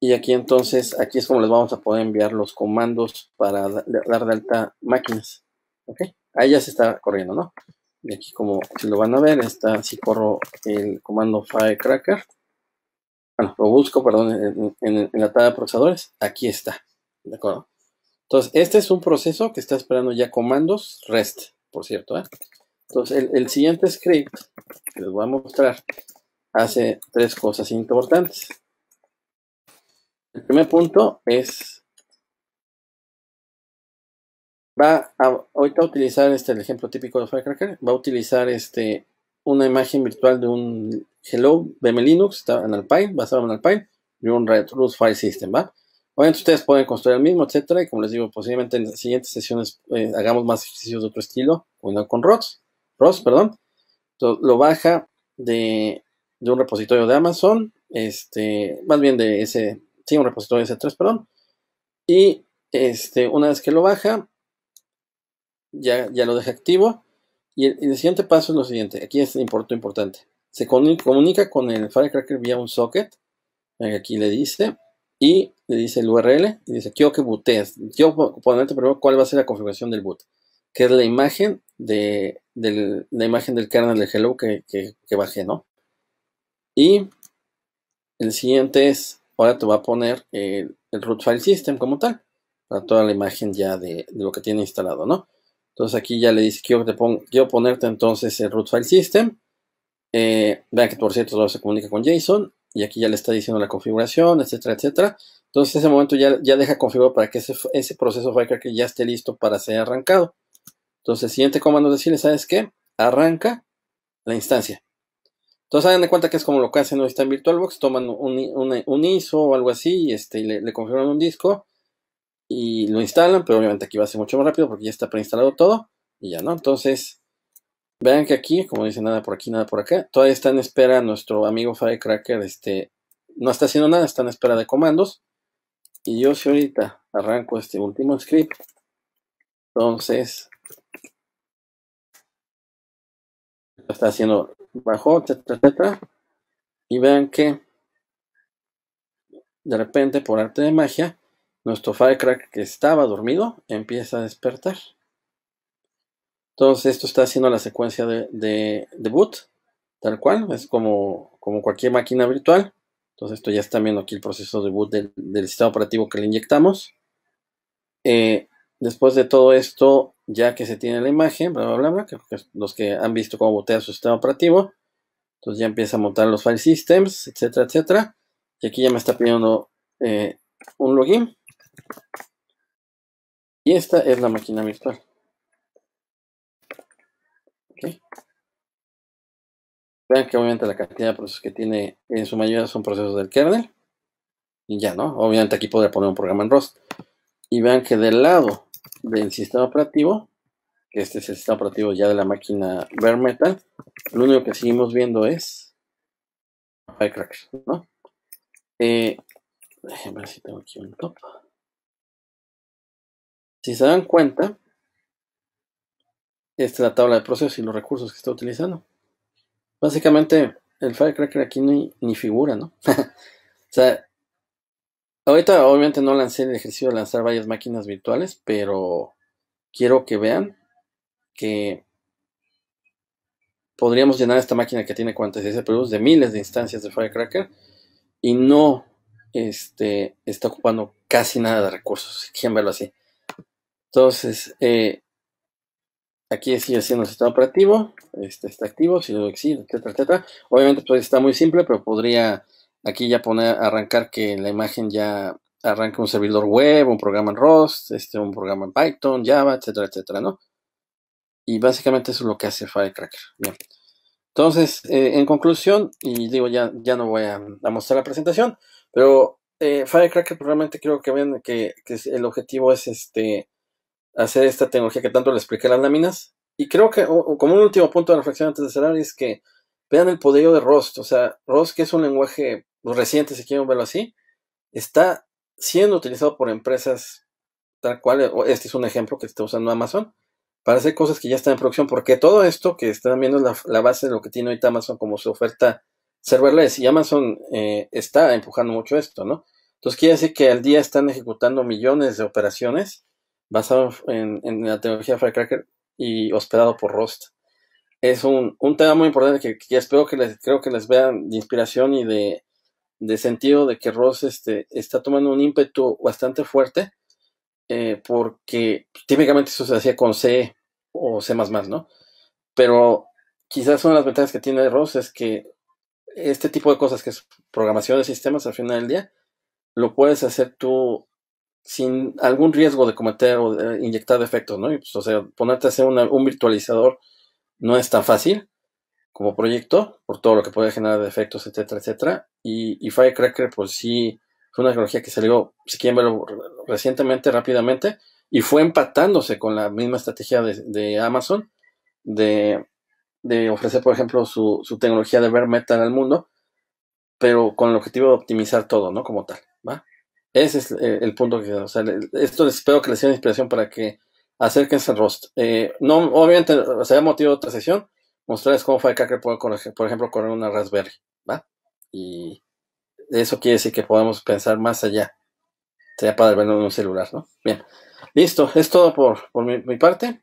Y aquí entonces, aquí es como les vamos a poder enviar los comandos para dar de alta máquinas. Ahí ya se está corriendo, ¿no? Y aquí como si lo van a ver, está si corro el comando firecracker. Bueno, lo busco, perdón, en, la tabla de procesadores. Aquí está. ¿De acuerdo? Entonces, este es un proceso que está esperando ya comandos REST, por cierto. ¿eh? Entonces, el, siguiente script que les voy a mostrar hace tres cosas importantes. El primer punto es, va a, a utilizar este, el ejemplo típico de Firecracker, va a utilizar este, una imagen virtual de un Hello BMLinux, Linux, está en Alpine, basado en Alpine, y un Red Root File System, ¿va? Obviamente ustedes pueden construir el mismo, etcétera, y como les digo, posiblemente en las siguientes sesiones eh, hagamos más ejercicios de otro estilo, uno con ROS, ross perdón. Entonces, lo baja de, un repositorio de Amazon, este, más bien de ese, sí, un repositorio de S3, perdón. Y este, una vez que lo baja, ya, ya lo deja activo. Y el, siguiente paso es lo siguiente, aquí es importante, importante. Se comunica con el Firecracker vía un socket, eh, aquí le dice, y le dice el URL y dice quiero que butees. Quiero ponerte primero cuál va a ser la configuración del boot, que es la imagen de del, la imagen del kernel de hello que, que, bajé, ¿no? Y el siguiente es, ahora te va a poner el, root file system como tal, para toda la imagen ya de, lo que tiene instalado, ¿no? Entonces aquí ya le dice, quiero, te quiero ponerte entonces el root file system. Eh, vean que por cierto todo se comunica con JSON y aquí ya le está diciendo la configuración, etcétera, etcétera. Entonces en ese momento ya, ya deja configurado para que ese, ese proceso que ya esté listo para ser arrancado. Entonces el siguiente comando es decirle, ¿sabes qué? Arranca la instancia. Entonces hagan de cuenta que es como lo que hacen hoy está en VirtualBox, toman un, ISO o algo así, este, y le, le configuran un disco y lo instalan, pero obviamente aquí va a ser mucho más rápido porque ya está preinstalado todo y ya, ¿no? Entonces Vean que aquí, como dice, nada por aquí, nada por acá. Todavía está en espera nuestro amigo Firecracker. Este, no está haciendo nada, está en espera de comandos. Y yo si ahorita arranco este último script, entonces está haciendo bajo, etcétera, Y vean que de repente, por arte de magia, nuestro Firecracker que estaba dormido empieza a despertar. Entonces esto está haciendo la secuencia de, boot, tal cual, es como, como, cualquier máquina virtual. Entonces esto ya está viendo aquí el proceso de boot del, del sistema operativo que le inyectamos. Eh, después de todo esto, ya que se tiene la imagen, bla, bla, bla, los que han visto cómo botea su sistema operativo, entonces ya empieza a montar los file systems, etcétera, etcétera. Y aquí ya me está pidiendo eh, un login. Y esta es la máquina virtual. Vean que obviamente la cantidad de procesos que tiene en su mayoría son procesos del kernel. Y ya, ¿no? Obviamente aquí podría poner un programa en ROS Y vean que del lado del sistema operativo, que este es el sistema operativo ya de la máquina bare metal, lo único que seguimos viendo es Firecrackers, ¿no? Eh, déjenme ver si tengo aquí un Si se dan cuenta, esta es la tabla de procesos y los recursos que está utilizando. Básicamente, el Firecracker aquí ni, ni figura, ¿no? (laughs) o sea, ahorita obviamente no lancé el ejercicio de lanzar varias máquinas virtuales, pero quiero que vean que podríamos llenar esta máquina que tiene 46 CPUs de miles de instancias de Firecracker y no este, está ocupando casi nada de recursos, Quieren verlo así. Entonces, eh, Aquí sigue siendo el sistema operativo, este está activo, si lo exige, etcétera, etcétera. Obviamente pues está muy simple, pero podría aquí ya poner, arrancar que la imagen ya arranque un servidor web, un programa en Rust, este, un programa en Python, Java, etcétera, etcétera, ¿no? Y básicamente eso es lo que hace Firecracker. Bien. Entonces, eh, en conclusión, y digo, ya, ya no voy a, mostrar la presentación, pero eh, Firecracker pues, realmente creo que ven que, el objetivo es este hacer esta tecnología que tanto le expliqué las láminas. Y creo que, como un último punto de reflexión antes de cerrar, es que vean el poderío de Rust. O sea, Rust, que es un lenguaje reciente, si quieren verlo así, está siendo utilizado por empresas tal cual. Este es un ejemplo que está usando Amazon para hacer cosas que ya están en producción, porque todo esto que están viendo es la, base de lo que tiene ahorita Amazon como su oferta serverless. Y Amazon eh, está empujando mucho esto, ¿no? Entonces quiere decir que al día están ejecutando millones de operaciones basado en, la tecnología Firecracker y hospedado por Rust. Es un, tema muy importante que, espero que les, creo que les vean de inspiración y de, sentido de que Ross este, está tomando un ímpetu bastante fuerte eh, porque típicamente eso se hacía con C o C++, ¿no? Pero quizás una de las ventajas que tiene Ross es que este tipo de cosas que es programación de sistemas al final del día, lo puedes hacer tú sin algún riesgo de cometer o de inyectar defectos, ¿no? Pues, o sea, ponerte a hacer un virtualizador no es tan fácil como proyecto, por todo lo que puede generar defectos, etcétera, etcétera. Y, y Firecracker, pues sí, fue una tecnología que salió, si quieren verlo recientemente, rápidamente, y fue empatándose con la misma estrategia de, Amazon de, ofrecer, por ejemplo, su, su tecnología de ver metal al mundo, pero con el objetivo de optimizar todo, ¿no? Como tal, ¿va? Ese es eh, el punto que, o sea, esto les espero que les sea inspiración para que acérquense al Rost. Eh, no, obviamente, o sea, motivo otra sesión, mostrarles cómo Firecracker puede, por ejemplo, correr una Raspberry, Y eso quiere decir que podemos pensar más allá. Sería para verlo en un celular, ¿no? Bien. Listo, es todo por, por mi parte.